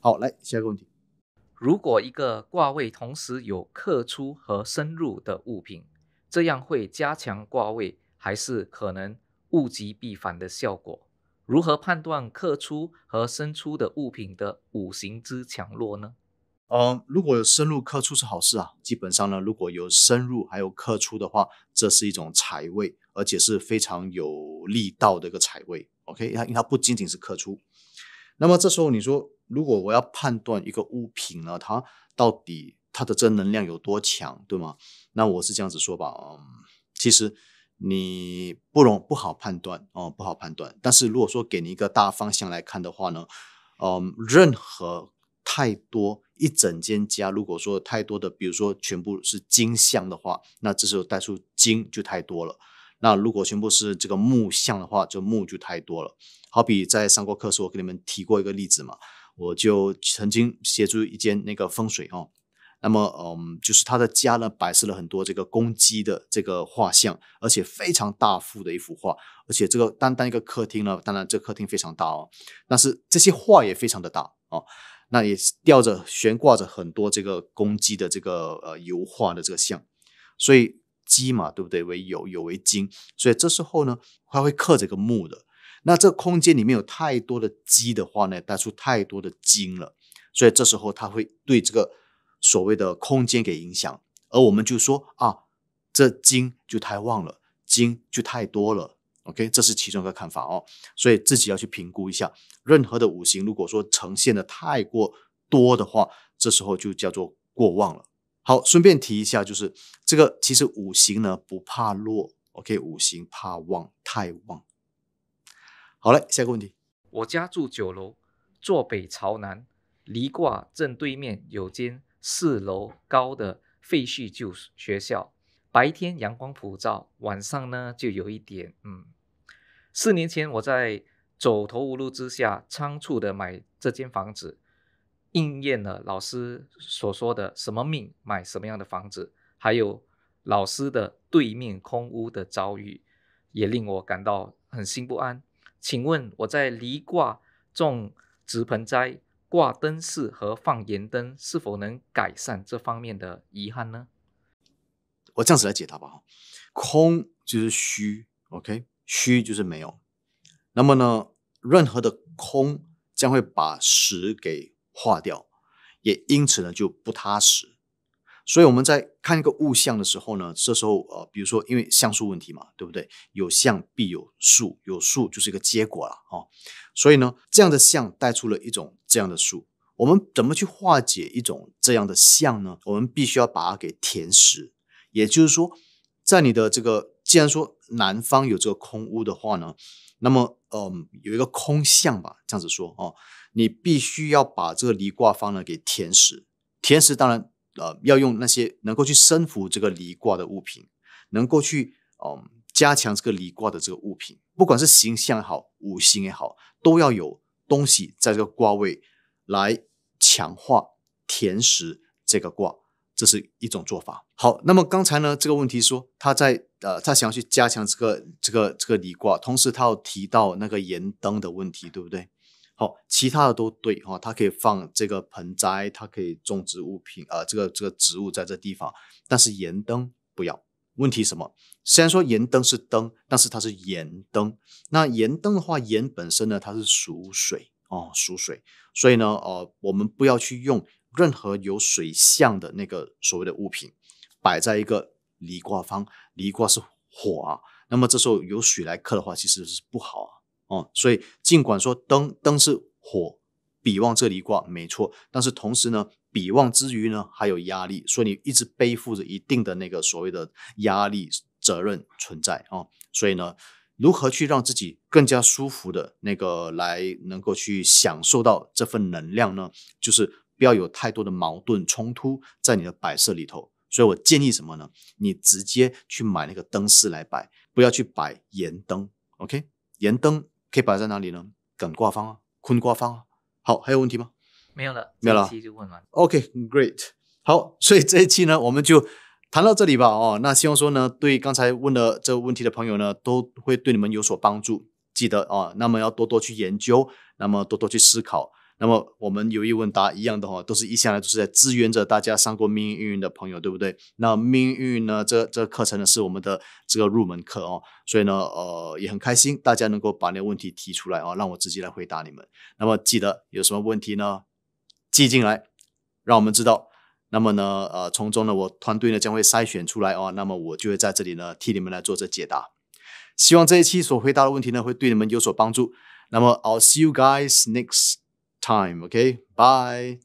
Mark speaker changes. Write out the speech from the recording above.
Speaker 1: 好，来下一个问题：如果一个卦位同时有克出和深入的物品，这样会加强卦位，还是可能物极必反的效果？如何判断克出和生出的物品的五行之强弱呢？嗯，如果有深入刻
Speaker 2: 出是好事啊。基本上呢，如果有深入还有刻出的话，这是一种财位，而且是非常有力道的一个财位。OK，它因为它不仅仅是刻出。那么这时候你说，如果我要判断一个物品呢，它到底它的正能量有多强，对吗？那我是这样子说吧，嗯，其实你不容不好判断哦，不好判断。但是如果说给你一个大方向来看的话呢，嗯，任何。太多一整间家，如果说太多的，比如说全部是金像的话，那这时候带出金就太多了。那如果全部是这个木像的话，就木就太多了。好比在上过课时，我给你们提过一个例子嘛，我就曾经协助一间那个风水哦，那么嗯，就是他的家呢摆设了很多这个公鸡的这个画像，而且非常大幅的一幅画，而且这个单单一个客厅呢，当然这客厅非常大哦，但是这些画也非常的大哦。那也吊着悬挂着很多这个公鸡的这个呃油画的这个像，所以鸡嘛，对不对？为有有为金，所以这时候呢，它会刻这个木的。那这空间里面有太多的鸡的话呢，带出太多的金了，所以这时候它会对这个所谓的空间给影响。而我们就说啊，这金就太旺了，金就太多了。OK，这是其中一个看法哦，所以自己要去评估一下。任何的五行，如果说呈现的太过多的话，这时候就叫做过旺了。好，顺便提一下，就是这个其实五行呢不怕弱，OK，五
Speaker 1: 行怕旺太
Speaker 2: 旺。好嘞，下一个问题。
Speaker 1: 我家住九楼，坐北朝南，离卦正对面有间四楼高的废墟旧学校，白天阳光普照，晚上呢就有一点嗯。四年前，我在走投无路之下仓促的买这间房子，应验了老师所说的“什么命买什么样的房子”，还有老师的对面空屋的遭遇，也令我感到很心不安。请问我在离卦种植盆栽、挂灯饰和放盐灯，是否能改善这方面的遗憾呢？
Speaker 2: 我这样子来解答吧，空就是虚，OK。虚就是没有，那么呢，任何的空将会把实给化掉，也因此呢就不踏实。所以我们在看一个物象的时候呢，这时候呃，比如说因为像素问题嘛，对不对？有像必有数，有数就是一个结果了啊。所以呢，这样的像带出了一种这样的数，我们怎么去化解一种这样的像呢？我们必须要把它给填实，也就是说，在你的这个。既然说南方有这个空屋的话呢，那么呃有一个空相吧，这样子说哦，你必须要把这个离卦方呢给填实，填实当然呃要用那些能够去生服这个离卦的物品，能够去嗯加强这个离卦的这个物品，不管是形象也好，五行也好，都要有东西在这个卦位来强化填实这个卦。这是一种做法。好，那么刚才呢这个问题说他在呃他想要去加强这个这个这个离卦，同时他要提到那个盐灯的问题，对不对？好，其他的都对哈，它可以放这个盆栽，它可以种植物品啊，这个这个植物在这地方，但是盐灯不要。问题什么？虽然说盐灯是灯，但是它是盐灯。那盐灯的话，盐本身呢它是属水哦，属水，所以呢呃我们不要去用。任何有水相的那个所谓的物品，摆在一个离卦方，离卦是火啊。那么这时候有水来克的话，其实是不好啊。哦，所以尽管说灯灯是火，比旺这离卦没错，但是同时呢，比旺之余呢还有压力，所以你一直背负着一定的那个所谓的压力责任存在啊。所以呢，如何去让自己更加舒服的那个来能够去享受到这份能量呢？就是。不要有太多的矛盾冲突在你的摆设里头，所以我建议什么呢？你直接去买那个灯饰来摆，不要去摆盐灯。OK，盐灯可以摆在哪里呢？梗挂方啊，坤挂方啊。好，还有问题吗？
Speaker 1: 没有了，没有了，就问完。
Speaker 2: OK，Great。好，所以这一期呢，我们就谈到这里吧。哦，那希望说呢，对刚才问的这个问题的朋友呢，都会对你们有所帮助。记得啊，那么要多多去研究，那么多多去思考。那么我们有意问答一样的哈，都是一向来都是在支援着大家上过命运运营的朋友，对不对？那命运呢，这这个课程呢是我们的这个入门课哦，所以呢，呃，也很开心大家能够把那个问题提出来啊，让我直接来回答你们。那么记得有什么问题呢，记进来，让我们知道。那么呢，呃，从中呢，我团队呢将会筛选出来哦，那么我就会在这里呢替你们来做这解答。希望这一期所回答的问题呢会对你们有所帮助。那么 I'll see you guys next. time. Okay, bye.